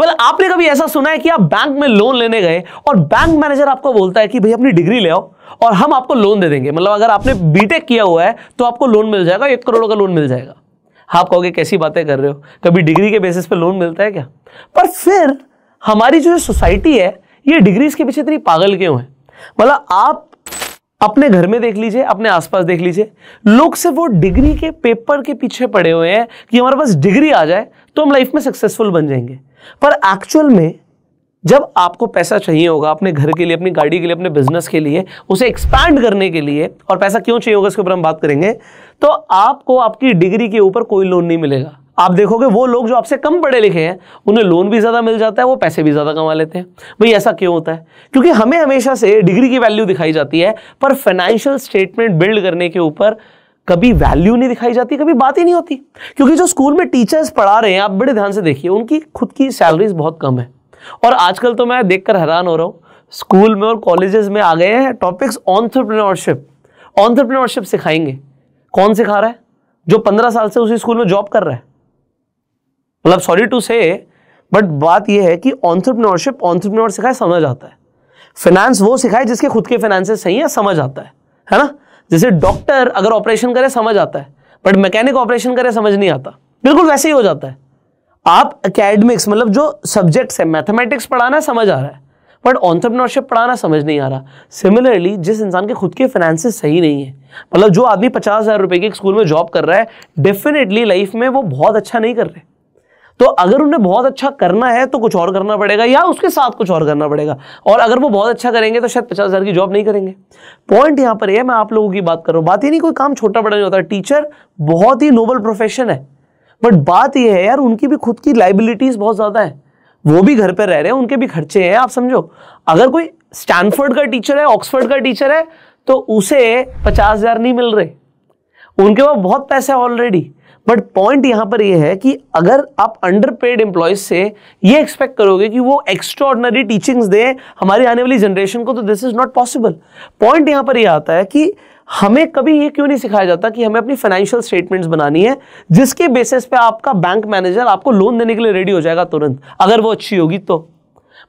well, आपने कभी ऐसा सुना है कि आप बैंक में लोन लेने गए और बैंक मैनेजर आपको बोलता है कि भाई अपनी डिग्री ले आओ और हम आपको लोन दे देंगे मतलब अगर आपने बीटेक किया हुआ है तो आपको लोन मिल जाएगा एक करोड़ का लोन मिल जाएगा आप कहोगे कैसी बातें कर रहे हो कभी डिग्री के बेसिस पे लोन मिलता है क्या पर फिर हमारी जो सोसाइटी है ये डिग्रीज के पीछे इतनी पागल क्यों है मतलब आप अपने घर में देख लीजिए अपने आसपास देख लीजिए लोग से वो डिग्री के पेपर के पीछे पड़े हुए हैं कि हमारे पास डिग्री आ जाए तो हम लाइफ में सक्सेसफुल बन जाएंगे पर एक्चुअल में जब आपको पैसा चाहिए होगा अपने घर के लिए अपनी गाड़ी के लिए अपने बिजनेस के लिए उसे एक्सपैंड करने के लिए और पैसा क्यों चाहिए होगा इसके ऊपर हम बात करेंगे तो आपको आपकी डिग्री के ऊपर कोई लोन नहीं मिलेगा आप देखोगे वो लोग जो आपसे कम पढ़े लिखे हैं उन्हें लोन भी ज़्यादा मिल जाता है वो पैसे भी ज़्यादा कमा लेते हैं भाई ऐसा क्यों होता है क्योंकि हमें हमेशा से डिग्री की वैल्यू दिखाई जाती है पर फाइनेंशियल स्टेटमेंट बिल्ड करने के ऊपर कभी वैल्यू नहीं दिखाई जाती कभी बात ही नहीं होती क्योंकि जो स्कूल में टीचर्स पढ़ा रहे हैं आप बड़े ध्यान से देखिए उनकी खुद की सैलरीज बहुत कम है और आजकल तो मैं देखकर हैरान हो रहा हूँ स्कूल में और कॉलेजेस में आ गए हैं टॉपिक्स ऑन्टरप्रिनोरशिप ऑन्टरप्रिनोरशिप सिखाएंगे कौन सिखा रहा है जो पंद्रह साल से उसी स्कूल में जॉब कर रहा है मतलब सॉरी टू से बट बात यह है कि ऑन्ट्रप्रनोरशिप ऑन्ट्रप्रनोर सिखाए समझ आता है फाइनेंस वो सिखाए जिसके खुद के फाइनेंस सही है समझ आता है है ना जैसे डॉक्टर अगर ऑपरेशन करे समझ आता है बट मैकेनिक ऑपरेशन करे समझ नहीं आता बिल्कुल वैसे ही हो जाता है आप अकेडमिक्स मतलब जो सब्जेक्ट्स है मैथमेटिक्स पढ़ाना समझ आ रहा है बट ऑन्टरप्रनोरशिप पढ़ाना समझ नहीं आ रहा सिमिलरली जिस इंसान के खुद के फाइनेंसेस सही नहीं है मतलब जो आदमी पचास हज़ार रुपए के स्कूल में जॉब कर रहा है डेफिनेटली लाइफ में वो बहुत अच्छा नहीं कर रहे तो अगर उन्हें बहुत अच्छा करना है तो कुछ और करना पड़ेगा या उसके साथ कुछ और करना पड़ेगा और अगर वो बहुत अच्छा करेंगे तो शायद पचास हज़ार की जॉब नहीं करेंगे पॉइंट यहाँ पर यह मैं आप लोगों की बात कर रहा हूँ बात ही नहीं कोई काम छोटा बड़ा नहीं होता टीचर बहुत ही नोबल प्रोफेशन है बट बात यह है यार उनकी भी खुद की लाइबिलिटीज़ बहुत ज़्यादा है वो भी घर पर रह रहे हैं उनके भी खर्चे हैं आप समझो अगर कोई स्टैनफोर्ड का टीचर है ऑक्सफोर्ड का टीचर है तो उसे पचास हज़ार नहीं मिल रहे उनके पास बहुत पैसे ऑलरेडी बट पॉइंट यहां पर यह है कि अगर आप अंडर पेड एम्प्लॉयज से ये एक्सपेक्ट करोगे कि वो एक्स्ट्रॉर्डनरी टीचिंग्स दें हमारी आने वाली जनरेशन को तो this is not possible point यहां पर यह आता है कि हमें कभी ये क्यों नहीं सिखाया जाता कि हमें अपनी फाइनेंशियल स्टेटमेंट्स बनानी है जिसके बेसिस पे आपका बैंक मैनेजर आपको लोन देने के लिए रेडी हो जाएगा तुरंत अगर वो अच्छी होगी तो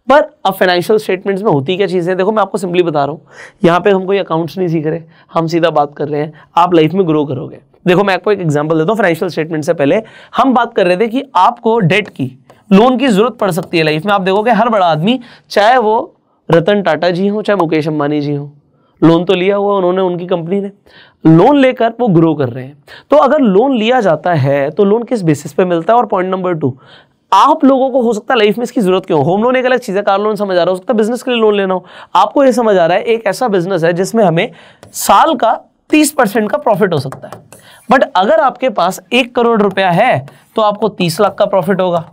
पर अब फाइनेंशियल स्टेटमेंट्स में होती क्या चीज़ें देखो मैं आपको सिंपली बता रहा हूँ यहाँ पे हम कोई अकाउंट्स नहीं सीख रहे हम सीधा बात कर रहे हैं आप लाइफ में ग्रो करोगे देखो मैं आपको एक एग्जांपल देता हूँ फाइनेंशियल स्टेटमेंट से पहले हम बात कर रहे थे कि आपको डेट की लोन की जरूरत पड़ सकती है लाइफ में आप देखोगे हर बड़ा आदमी चाहे वो रतन टाटा जी हों चाहे मुकेश अंबानी जी हों लोन तो लिया हुआ उन्होंने उनकी कंपनी ने लोन लेकर वो ग्रो कर रहे हैं तो अगर लोन लिया जाता है तो लोन किस बेसिस पे मिलता है और पॉइंट नंबर टू आप लोगों को हो सकता है लाइफ में इसकी जरूरत क्यों होम लोन एक अलग चीज़ है कार लोन समझ आ रहा है हो सकता है बिजनेस के लिए लोन लेना हो आपको ये समझ आ रहा है एक ऐसा बिजनेस है जिसमें हमें साल का 30 परसेंट का प्रॉफिट हो सकता है बट अगर आपके पास एक करोड़ रुपया है तो आपको 30 लाख का प्रॉफिट होगा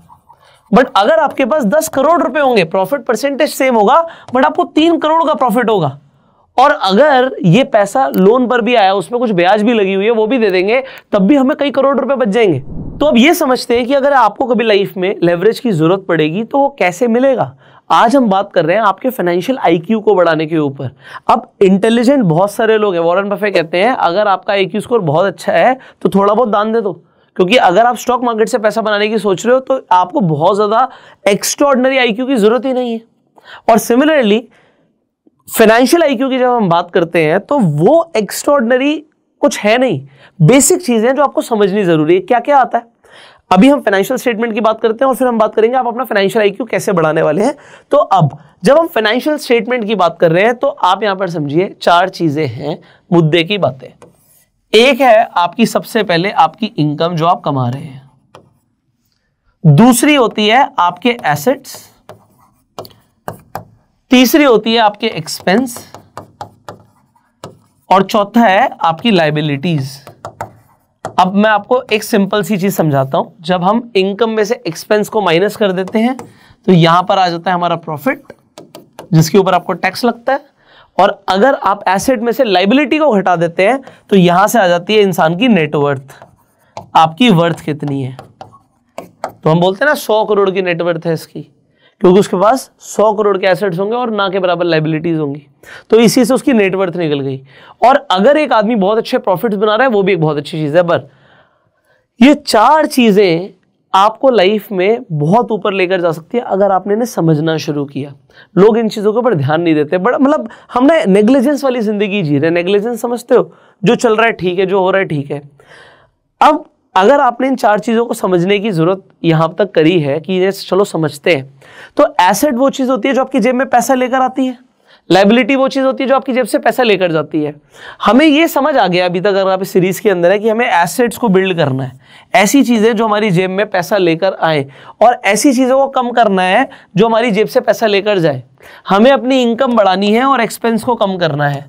बट अगर आपके पास 10 करोड़ रुपए होंगे प्रॉफिट परसेंटेज सेम होगा बट आपको तीन करोड़ का प्रॉफिट होगा और अगर ये पैसा लोन पर भी आया उसमें कुछ ब्याज भी लगी हुई है वो भी दे देंगे तब भी हमें कई करोड़ रुपए बच जाएंगे तो अब ये समझते हैं कि अगर आपको कभी लाइफ में लेवरेज की जरूरत पड़ेगी तो वो कैसे मिलेगा आज हम बात कर रहे हैं आपके फाइनेंशियल आईक्यू को बढ़ाने के ऊपर अब इंटेलिजेंट बहुत सारे लोग हैं वॉरेन बफे कहते हैं अगर आपका आईक्यू स्कोर बहुत अच्छा है तो थोड़ा बहुत दान दे दो क्योंकि अगर आप स्टॉक मार्केट से पैसा बनाने की सोच रहे हो तो आपको बहुत ज़्यादा एक्स्ट्रॉर्डनरी आई की ज़रूरत ही नहीं है और सिमिलरली फाइनेंशियल आई की जब हम बात करते हैं तो वो एक्स्ट्रॉर्डनरी कुछ है नहीं बेसिक चीज़ें जो आपको समझनी ज़रूरी है क्या क्या आता है अभी हम फाइनेंशियल स्टेटमेंट की बात करते हैं और फिर हम बात करेंगे आप अपना फाइनेंशियल क्यू कैसे बढ़ाने वाले हैं तो अब जब हम फाइनेंशियल स्टेटमेंट की बात कर रहे हैं तो आप यहां पर समझिए चार चीजें हैं मुद्दे की बातें एक है आपकी सबसे पहले आपकी इनकम जो आप कमा रहे हैं दूसरी होती है आपके एसेट्स तीसरी होती है आपके एक्सपेंस और चौथा है आपकी लाइबिलिटीज़ अब मैं आपको एक सिंपल सी चीज़ समझाता हूं जब हम इनकम में से एक्सपेंस को माइनस कर देते हैं तो यहां पर आ जाता है हमारा प्रॉफिट जिसके ऊपर आपको टैक्स लगता है और अगर आप एसेट में से लाइबिलिटी को घटा देते हैं तो यहां से आ जाती है इंसान की नेटवर्थ आपकी वर्थ कितनी है तो हम बोलते हैं ना सौ करोड़ की नेटवर्थ है इसकी क्योंकि उसके पास सौ करोड़ के एसेट्स होंगे और ना के बराबर लाइबिलिटीज होंगी तो इसी से उसकी नेटवर्थ निकल गई और अगर एक आदमी बहुत अच्छे प्रॉफिट बना रहा है वो भी एक बहुत अच्छी चीज़ है पर ये चार चीज़ें आपको लाइफ में बहुत ऊपर लेकर जा सकती है अगर आपने ने समझना शुरू किया लोग इन चीज़ों के ऊपर ध्यान नहीं देते बड़ा मतलब हमने नेग्लिजेंस वाली ज़िंदगी जी रहे नेग्लिजेंस समझते हो जो चल रहा है ठीक है जो हो रहा है ठीक है अब अगर आपने इन चार चीज़ों को समझने की ज़रूरत यहां तक करी है कि ये चलो समझते हैं तो एसेट वो चीज़ होती है जो आपकी जेब में पैसा लेकर आती है लाइबिलिटी वो चीज़ होती है जो आपकी जेब से पैसा लेकर जाती है हमें ये समझ आ गया अभी तक अगर आप इस सीरीज़ के अंदर है कि हमें एसेट्स को बिल्ड करना है ऐसी चीज़ें जो हमारी जेब में पैसा लेकर आए और ऐसी चीज़ों को कम करना है जो हमारी जेब से पैसा लेकर जाए हमें अपनी इनकम बढ़ानी है और एक्सपेंस को कम करना है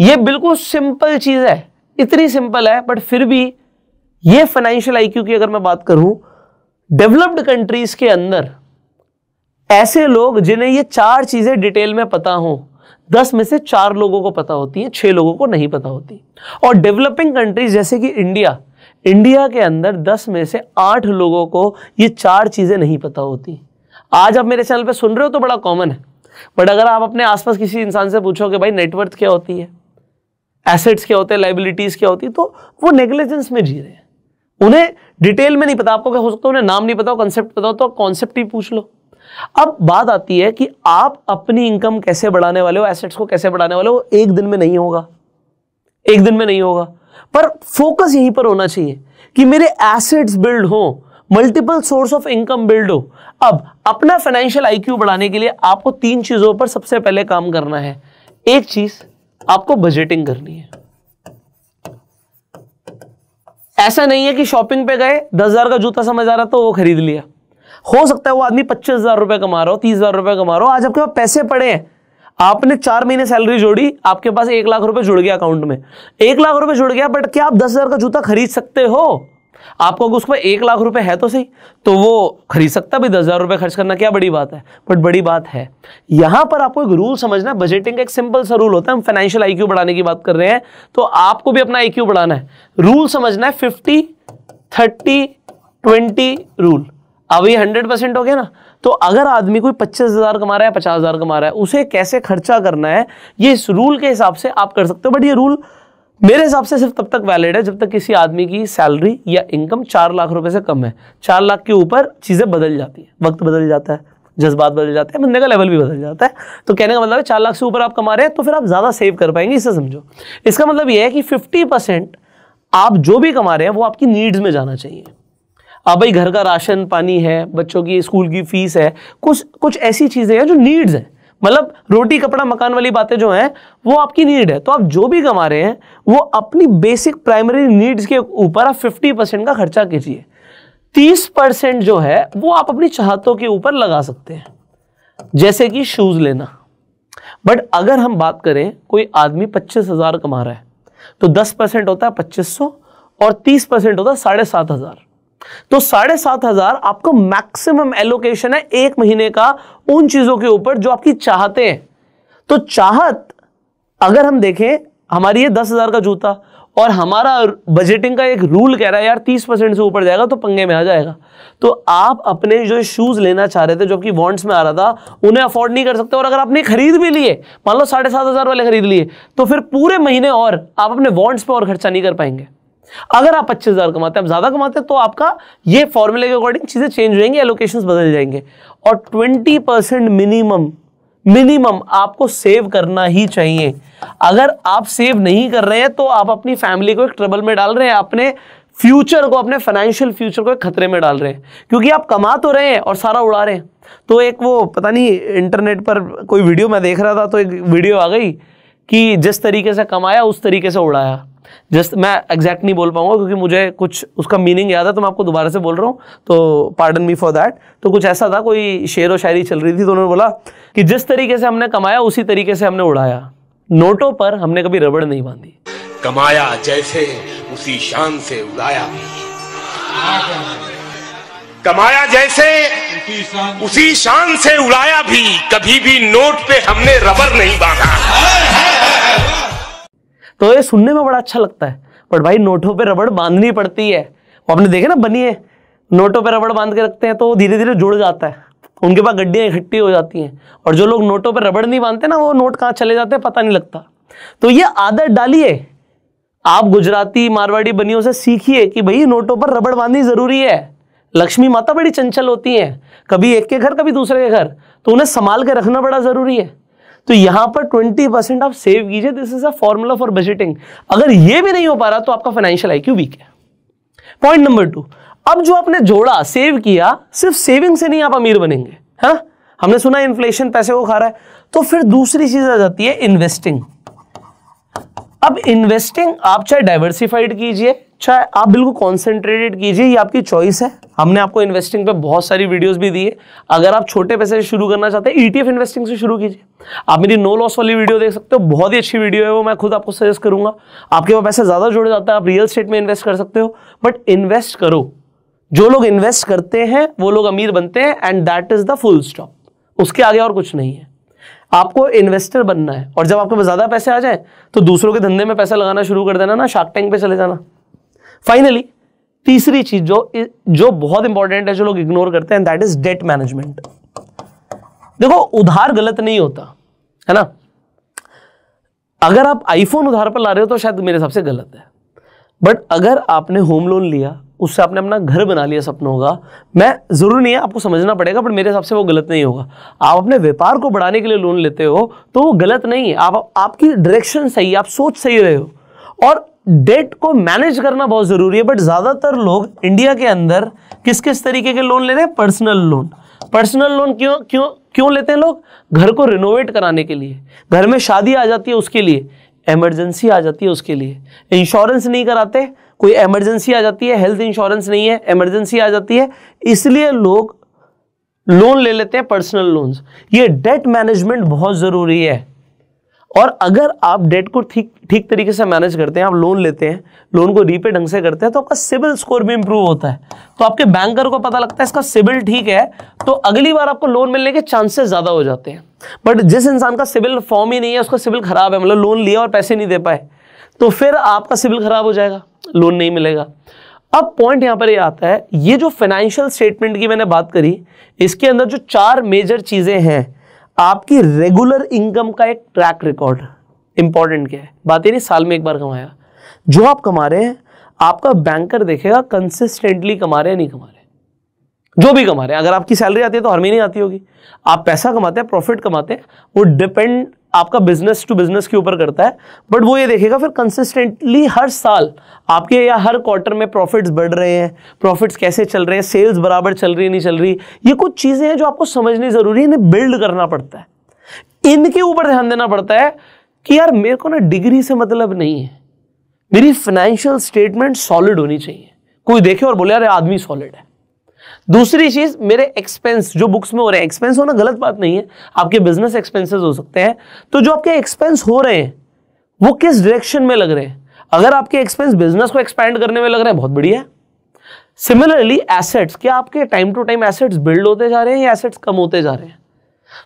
ये बिल्कुल सिंपल चीज़ है इतनी सिंपल है बट फिर भी ये फाइनेंशियल आई की अगर मैं बात करूं डेवलप्ड कंट्रीज के अंदर ऐसे लोग जिन्हें ये चार चीज़ें डिटेल में पता हों दस में से चार लोगों को पता होती है छः लोगों को नहीं पता होती और डेवलपिंग कंट्रीज जैसे कि इंडिया इंडिया के अंदर दस में से आठ लोगों को ये चार चीज़ें नहीं पता होती आज आप मेरे चैनल पर सुन रहे हो तो बड़ा कॉमन है बट अगर आप अपने आसपास किसी इंसान से पूछो कि भाई नेटवर्थ क्या होती है एसेट्स क्या होते हैं लाइबिलिटीज़ क्या होती है तो वो नेग्लिजेंस में जी रहे हैं उन्हें डिटेल में नहीं पता आपको क्या हो सकता है उन्हें नाम नहीं पता हो कॉन्सेप्ट पता हो तो कॉन्सेप्ट ही पूछ लो अब बात आती है कि आप अपनी इनकम कैसे बढ़ाने वाले हो एसेट्स को कैसे बढ़ाने वाले हो एक दिन में नहीं होगा एक दिन में नहीं होगा पर फोकस यहीं पर होना चाहिए कि मेरे एसेट्स बिल्ड हो multiple source of income build हो अब अपना फाइनेंशियल आईक्यू बढ़ाने के लिए आपको तीन चीजों पर सबसे पहले काम करना है एक चीज आपको बजटिंग करनी है ऐसा नहीं है कि शॉपिंग पे गए दस हजार का जूता समझ आ रहा था तो वो खरीद लिया हो सकता है वो आदमी पच्चीस हजार रुपए कमा रहा हो तीस हजार रुपए कमा रहा हो आज आपके पास पैसे पड़े हैं आपने चार महीने सैलरी जोड़ी आपके पास एक लाख रुपए जुड़ गया अकाउंट में एक लाख रुपए जुड़ गया बट क्या आप दस हजार का जूता खरीद सकते हो आपको अगर उस पर एक लाख रुपए है तो सही तो वो खरीद सकता भी दस हजार रुपए खर्च करना क्या बड़ी बात है बट बड़ी बात है यहां पर आपको एक रूल समझना है बजटिंग का एक सिंपल सा रूल होता है हम फाइनेंशियल आईक्यू बढ़ाने की बात कर रहे हैं तो आपको भी अपना आईक्यू बढ़ाना है रूल समझना है फिफ्टी थर्टी ट्वेंटी रूल अब ये हंड्रेड परसेंट हो गया ना तो अगर आदमी कोई पच्चीस हज़ार कमा रहा है पचास हज़ार कमा रहा है उसे कैसे खर्चा करना है ये इस रूल के हिसाब से आप कर सकते हो बट ये रूल मेरे हिसाब से सिर्फ तब तक वैलिड है जब तक किसी आदमी की सैलरी या इनकम चार लाख रुपए से कम है चार लाख के ऊपर चीज़ें बदल जाती है वक्त बदल जाता है जज्बात बदल जाते हैं बंदे का लेवल भी बदल जाता है तो कहने का मतलब है चार लाख से ऊपर आप कमा रहे हैं तो फिर आप ज़्यादा सेव कर पाएंगे इसे समझो इसका मतलब यह है कि फिफ्टी आप जो भी कमा रहे हैं वो आपकी नीड्स में जाना चाहिए आप हाँ भाई घर का राशन पानी है बच्चों की स्कूल की फीस है कुछ कुछ ऐसी चीज़ें हैं जो नीड्स हैं मतलब रोटी कपड़ा मकान वाली बातें जो हैं वो आपकी नीड है तो आप जो भी कमा रहे हैं वो अपनी बेसिक प्राइमरी नीड्स के ऊपर आप फिफ्टी परसेंट का खर्चा कीजिए तीस परसेंट जो है वो आप अपनी चाहतों के ऊपर लगा सकते हैं जैसे कि शूज़ लेना बट अगर हम बात करें कोई आदमी पच्चीस हज़ार कमा रहा है तो दस परसेंट होता है पच्चीस सौ और तीस परसेंट होता है साढ़े सात हज़ार तो साढ़े सात हजार आपका मैक्सिमम एलोकेशन है एक महीने का उन चीजों के ऊपर जो आपकी चाहते हैं तो चाहत अगर हम देखें हमारी ये दस हजार का जूता और हमारा बजटिंग का एक रूल कह रहा है यार तीस परसेंट से ऊपर जाएगा तो पंगे में आ जाएगा तो आप अपने जो शूज लेना चाह रहे थे जो आपकी वॉन्ट्स में आ रहा था उन्हें अफोर्ड नहीं कर सकते और अगर आपने खरीद भी लिए मान लो साढ़े सात हजार वाले खरीद लिए तो फिर पूरे महीने और आप अपने वॉन्ट्स पर और खर्चा नहीं कर पाएंगे अगर आप पच्चीस हज़ार कमाते हैं आप ज़्यादा कमाते हैं तो आपका ये फॉर्मूले के अकॉर्डिंग चीज़ें चेंज होएंगी एलोकेशन बदल जाएंगे और ट्वेंटी परसेंट मिनिमम मिनिमम आपको सेव करना ही चाहिए अगर आप सेव नहीं कर रहे हैं तो आप अपनी फैमिली को एक ट्रबल में डाल रहे हैं अपने फ्यूचर को अपने फाइनेंशियल फ्यूचर को एक खतरे में डाल रहे हैं क्योंकि आप कमा तो रहे हैं और सारा उड़ा रहे हैं तो एक वो पता नहीं इंटरनेट पर कोई वीडियो मैं देख रहा था तो एक वीडियो आ गई कि जिस तरीके से कमाया उस तरीके से उड़ाया जस्ट मैं एग्जैक्ट नहीं बोल पाऊंगा क्योंकि मुझे कुछ उसका मीनिंग याद है तो मैं आपको दोबारा से बोल रहा हूँ तो पार्डन मी फॉर दैट तो कुछ ऐसा था कोई शेर व शायरी चल रही थी तो उन्होंने बोला कि जिस तरीके से हमने कमाया उसी तरीके से हमने उड़ाया नोटों पर हमने कभी रबड़ नहीं बांधी कमाया जैसे उसी शान से उड़ाया कमाया जैसे उसी शान से उड़ाया भी कभी भी नोट पे हमने रबर नहीं बांधा तो ये सुनने में बड़ा अच्छा लगता है बट भाई नोटों पे रबड़ बांधनी पड़ती है वो आपने देखे ना बनी है नोटों पे रबड़ बांध के रखते हैं तो धीरे धीरे जुड़ जाता है उनके पास गड्डियाँ इकट्ठी हो जाती हैं और जो लोग नोटों पर रबड़ नहीं बांधते ना वो नोट कहाँ चले जाते हैं पता नहीं लगता तो ये आदत डालिए आप गुजराती मारवाड़ी बनियों से सीखिए कि भाई नोटों पर रबड़ बांधनी ज़रूरी है लक्ष्मी माता बड़ी चंचल होती हैं कभी एक के घर कभी दूसरे के घर तो उन्हें संभाल के रखना बड़ा ज़रूरी है तो यहां पर 20 परसेंट आप सेव कीजिए this is a formula for budgeting अगर ये भी नहीं हो पा रहा तो आपका फाइनेंशियल क्यू वीक है पॉइंट नंबर टू अब जो आपने जोड़ा सेव किया सिर्फ सेविंग से नहीं आप अमीर बनेंगे हा? हमने सुना इन्फ्लेशन पैसे को खा रहा है तो फिर दूसरी चीज आ जाती है इन्वेस्टिंग अब इन्वेस्टिंग आप चाहे डाइवर्सिफाइड कीजिए अच्छा है आप बिल्कुल कॉन्सेंट्रेटेड कीजिए ये आपकी चॉइस है हमने आपको इन्वेस्टिंग पे बहुत सारी वीडियोस भी दी है अगर आप छोटे पैसे से शुरू करना चाहते हैं ईटीएफ e इन्वेस्टिंग से शुरू कीजिए आप मेरी नो लॉस वाली वीडियो देख सकते हो बहुत ही अच्छी वीडियो है वो मैं खुद आपको सजेस्ट करूंगा आपके पास पैसे ज़्यादा जोड़ जाता है आप रियल स्टेट में इन्वेस्ट कर सकते हो बट इन्वेस्ट करो जो लोग इन्वेस्ट करते हैं वो लोग अमीर बनते हैं and that is the full stop उसके आगे और कुछ नहीं है आपको इन्वेस्टर बनना है और जब आपके पास ज़्यादा पैसे आ जाए तो दूसरों के धंधे में पैसा लगाना शुरू कर देना ना शार्क टैंक पे चले जाना फाइनली तीसरी चीज जो जो बहुत इंपॉर्टेंट है जो लोग इग्नोर करते हैं दैट इज डेट मैनेजमेंट देखो उधार गलत नहीं होता है ना अगर आप आईफोन उधार पर ला रहे हो तो शायद मेरे हिसाब से गलत है बट अगर आपने होम लोन लिया उससे आपने अपना घर बना लिया सपनों का मैं ज़रूरी नहीं है आपको समझना पड़ेगा बट मेरे हिसाब से वो गलत नहीं होगा आप अपने व्यापार को बढ़ाने के लिए लोन लेते हो तो वो गलत नहीं है आप आपकी डायरेक्शन सही है आप सोच सही रहे हो और डेट को मैनेज करना बहुत ज़रूरी है बट ज़्यादातर लोग इंडिया के अंदर किस किस तरीके के लोन ले रहे हैं पर्सनल लोन पर्सनल लोन क्यों क्यों क्यों लेते हैं लोग घर को रिनोवेट कराने के लिए घर में शादी आ जाती है उसके लिए एमरजेंसी आ जाती है उसके लिए इंश्योरेंस नहीं कराते कोई एमरजेंसी आ जाती है हेल्थ इंश्योरेंस नहीं है एमरजेंसी आ जाती है इसलिए लोग लोन ले लेते हैं पर्सनल लोन्स ये डेट मैनेजमेंट बहुत ज़रूरी है और अगर आप डेट को ठीक ठीक तरीके से मैनेज करते हैं आप लोन लेते हैं लोन को रीपे ढंग से करते हैं तो आपका सिविल स्कोर भी इंप्रूव होता है तो आपके बैंकर को पता लगता है इसका सिविल ठीक है तो अगली बार आपको लोन मिलने के चांसेस ज़्यादा हो जाते हैं बट जिस इंसान का सिविल फॉर्म ही नहीं है उसका सिविल खराब है मतलब लोन लिया और पैसे नहीं दे पाए तो फिर आपका सिविल खराब हो जाएगा लोन नहीं मिलेगा अब पॉइंट यहाँ पर यह आता है ये जो फाइनेंशियल स्टेटमेंट की मैंने बात करी इसके अंदर जो चार मेजर चीज़ें हैं आपकी रेगुलर इनकम का एक ट्रैक रिकॉर्ड इंपॉर्टेंट क्या है बात ये नहीं साल में एक बार कमाया जो आप कमा रहे हैं आपका बैंकर देखेगा कंसिस्टेंटली कमा रहे हैं नहीं कमा रहे जो भी कमा रहे हैं अगर आपकी सैलरी आती है तो हर महीने आती होगी आप पैसा कमाते हैं प्रॉफिट कमाते हैं वो डिपेंड आपका बिजनेस टू बिजनेस के ऊपर करता है बट वो ये देखेगा फिर कंसिस्टेंटली हर साल आपके या हर क्वार्टर में प्रॉफिट्स बढ़ रहे हैं प्रॉफिट्स कैसे चल रहे हैं सेल्स बराबर चल रही है नहीं चल रही ये कुछ चीज़ें हैं जो आपको समझनी ज़रूरी है इन्हें बिल्ड करना पड़ता है इनके ऊपर ध्यान देना पड़ता है कि यार मेरे को ना डिग्री से मतलब नहीं है मेरी फाइनेंशियल स्टेटमेंट सॉलिड होनी चाहिए कोई देखे और बोले यार आदमी सॉलिड है दूसरी चीज मेरे एक्सपेंस जो बुक्स में हो रहे हैं एक्सपेंस होना गलत बात नहीं है आपके बिजनेस एक्सपेंसेस हो सकते हैं तो जो आपके एक्सपेंस हो रहे हैं वो किस डायरेक्शन में लग रहे हैं अगर आपके एक्सपेंस बिजनेस को एक्सपैंड करने में लग रहा है बहुत बढ़िया सिमिलरली एसेट्स क्या आपके time to time assets build होते जा रहे हैं या एसेट्स कम होते जा रहे हैं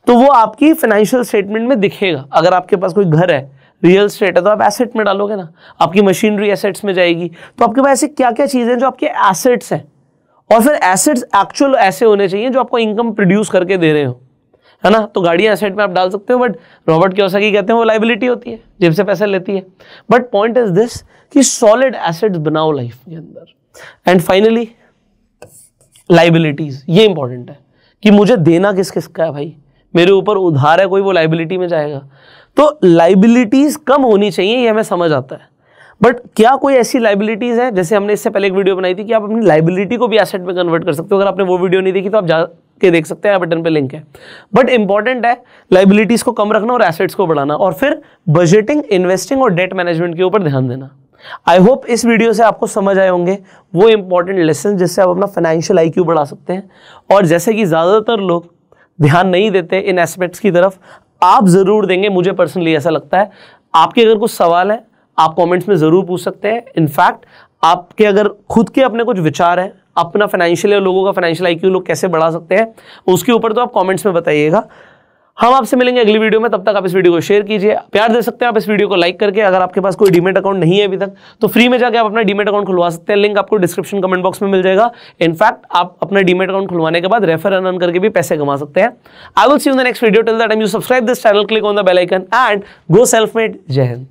तो वो आपकी फाइनेंशियल स्टेटमेंट में दिखेगा अगर आपके पास कोई घर है रियल स्टेट है तो आप एसेट में डालोगे ना आपकी मशीनरी एसेट्स में जाएगी तो आपके पास ऐसी क्या क्या चीज़ें जो आपके एसेट्स हैं और फिर एसेट्स एक्चुअल ऐसे होने चाहिए जो आपको इनकम प्रोड्यूस करके दे रहे हो है ना तो गाड़ियाँ एसेट में आप डाल सकते हो बट रॉबर्ट की कहते हैं वो लाइबिलिटी होती है जेब से पैसा लेती है बट पॉइंट इज दिस कि सॉलिड एसेट्स बनाओ लाइफ के अंदर एंड फाइनली लाइबिलिटीज ये इंपॉर्टेंट है कि मुझे देना किस किस का है भाई मेरे ऊपर उधार है कोई वो लाइबिलिटी में जाएगा तो लाइबिलिटीज कम होनी चाहिए ये हमें समझ आता है बट क्या कोई ऐसी लाइबिलिटीज़ है जैसे हमने इससे पहले एक वीडियो बनाई थी कि आप अपनी लाइबिलिटी को भी एसेट में कन्वर्ट कर सकते हो अगर आपने वो वीडियो नहीं देखी तो आप जा के देख सकते हैं बटन पे लिंक है बट इंपॉर्टेंट है लाइबिलिटीज़ को कम रखना और एसेट्स को बढ़ाना और फिर बजटिंग इन्वेस्टिंग और डेट मैनेजमेंट के ऊपर ध्यान देना आई होप इस वीडियो से आपको समझ आए होंगे वो इंपॉर्टेंट लेसन जिससे आप अपना फाइनेंशियल आई बढ़ा सकते हैं और जैसे कि ज़्यादातर लोग ध्यान नहीं देते इन एस्पेक्ट्स की तरफ आप ज़रूर देंगे मुझे पर्सनली ऐसा लगता है आपके अगर कुछ सवाल है आप कमेंट्स में ज़रूर पूछ सकते हैं इनफैक्ट आपके अगर खुद के अपने कुछ विचार हैं अपना फाइनेंशियल या लोगों का फाइनेंशियल आई लोग कैसे बढ़ा सकते हैं उसके ऊपर तो आप कॉमेंट्स में बताइएगा हम आपसे मिलेंगे अगली वीडियो में तब तक आप इस वीडियो को शेयर कीजिए प्यार दे सकते हैं आप इस वीडियो को लाइक करके अगर आपके पास कोई डीमेट अकाउंट नहीं है अभी तक तो फ्री में जाकर आप अपना डीमेट अकाउंट खुलवा सकते हैं लिंक आपको डिस्क्रिप्शन कमेंट बॉक्स में मिल जाएगा इनफैक्ट आप अपना डीमेट अकाउंट खुलवाने के बाद रेफर अन करके भी पैसे कमा सकते हैं I will see you the next video tell the M you subscribe this channel click on the bell icon and go self made जय हिंद